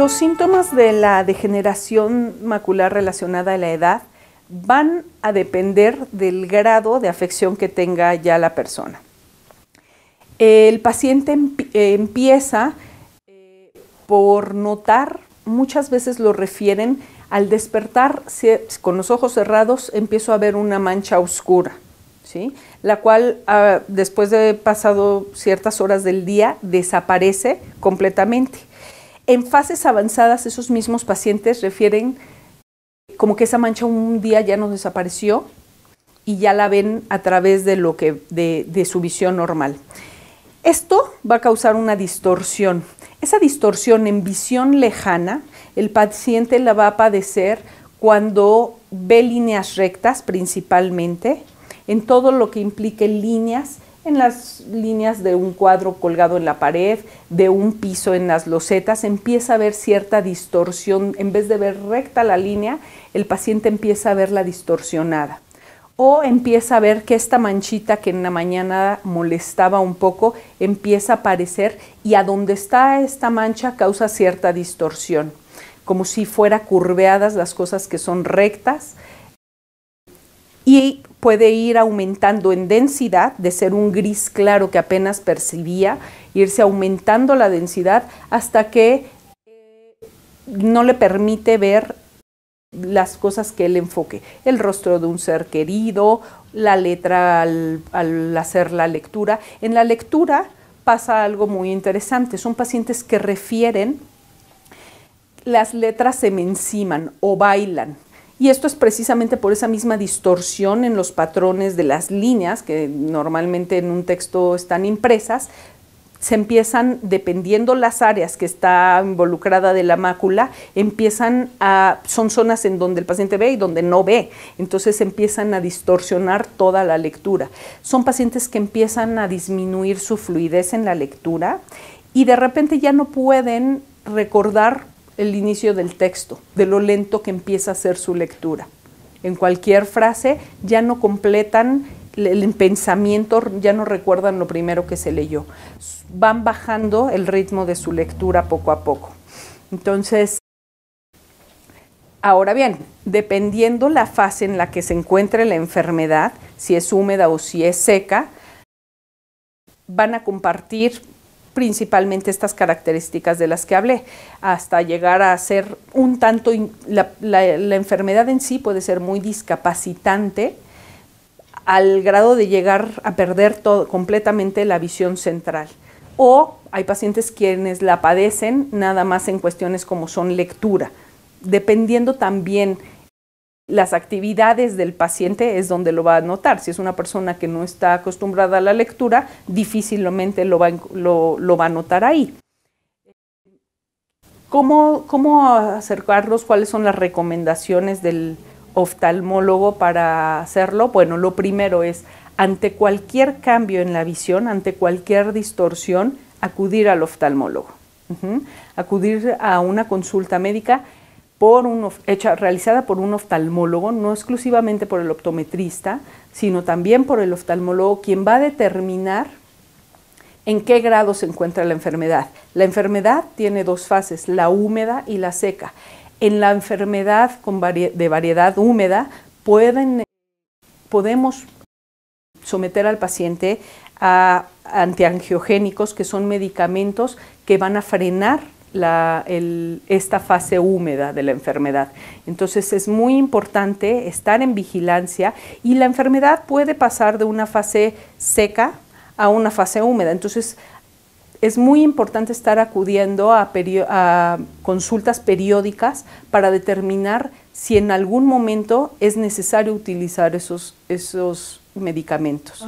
Los síntomas de la degeneración macular relacionada a la edad van a depender del grado de afección que tenga ya la persona. El paciente empieza eh, por notar, muchas veces lo refieren, al despertar con los ojos cerrados empiezo a ver una mancha oscura, ¿sí? la cual ah, después de pasado ciertas horas del día desaparece completamente. En fases avanzadas, esos mismos pacientes refieren como que esa mancha un día ya no desapareció y ya la ven a través de, lo que, de su visión normal. Esto va a causar una distorsión. Esa distorsión en visión lejana, el paciente la va a padecer cuando ve líneas rectas principalmente, en todo lo que implique líneas en las líneas de un cuadro colgado en la pared, de un piso en las losetas, empieza a ver cierta distorsión. En vez de ver recta la línea, el paciente empieza a verla distorsionada. O empieza a ver que esta manchita que en la mañana molestaba un poco empieza a aparecer y a donde está esta mancha causa cierta distorsión, como si fuera curveadas las cosas que son rectas. Y puede ir aumentando en densidad, de ser un gris claro que apenas percibía, irse aumentando la densidad hasta que eh, no le permite ver las cosas que él enfoque, el rostro de un ser querido, la letra al, hacer la lectura. En la lectura pasa algo muy interesante, son pacientes que refieren, las letras se me enciman o bailan, y esto es precisamente por esa misma distorsión en los patrones de las líneas que normalmente en un texto están impresas, se empiezan, dependiendo las áreas que está involucrada de la mácula, empiezan a, son zonas en donde el paciente ve y donde no ve, entonces empiezan a distorsionar toda la lectura. Son pacientes que empiezan a disminuir su fluidez en la lectura y de repente ya no pueden recordar el inicio del texto, de lo lento que empieza a ser su lectura. En cualquier frase ya no completan el pensamiento, ya no recuerdan lo primero que se leyó. Van bajando el ritmo de su lectura poco a poco. Entonces, ahora bien, dependiendo la fase en la que se encuentre la enfermedad, si es húmeda o si es seca, van a compartir principalmente estas características de las que hablé, hasta llegar a ser un tanto, la, enfermedad en sí puede ser muy discapacitante al grado de llegar a perder todo, completamente la visión central. O hay pacientes quienes la padecen nada más en cuestiones como son lectura, dependiendo también las actividades del paciente es donde lo va a notar. Si es una persona que no está acostumbrada a la lectura, difícilmente lo va, va a notar ahí. ¿Cómo, ¿Cómo acercarlos? ¿Cuáles son las recomendaciones del oftalmólogo para hacerlo? Bueno, lo primero es, ante cualquier cambio en la visión, ante cualquier distorsión, acudir al oftalmólogo. Acudir a una consulta médica hecha, realizada por un oftalmólogo, no exclusivamente por el optometrista, sino también por el oftalmólogo, quien va a determinar en qué grado se encuentra la enfermedad. La enfermedad tiene dos fases, la húmeda y la seca. En la enfermedad de variedad húmeda pueden, podemos someter al paciente a antiangiogénicos, que son medicamentos que van a frenar la, esta fase húmeda de la enfermedad. Entonces es muy importante estar en vigilancia y la enfermedad puede pasar de una fase seca a una fase húmeda. Entonces es muy importante estar acudiendo a, a consultas periódicas para determinar si en algún momento es necesario utilizar esos, esos medicamentos.